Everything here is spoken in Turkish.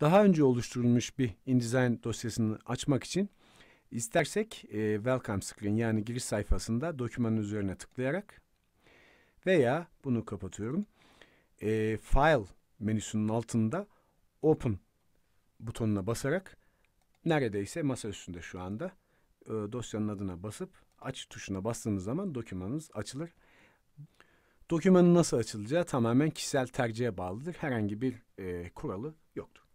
daha önce oluşturulmuş bir InDesign dosyasını açmak için istersek e, Welcome Screen yani giriş sayfasında dokümanın üzerine tıklayarak veya bunu kapatıyorum. E, file menüsünün altında Open butonuna basarak neredeyse masa üstünde şu anda e, dosyanın adına basıp aç tuşuna bastığınız zaman dokümanınız açılır. Dokümanın nasıl açılacağı tamamen kişisel tercihe bağlıdır. Herhangi bir e, kuralı yoktur.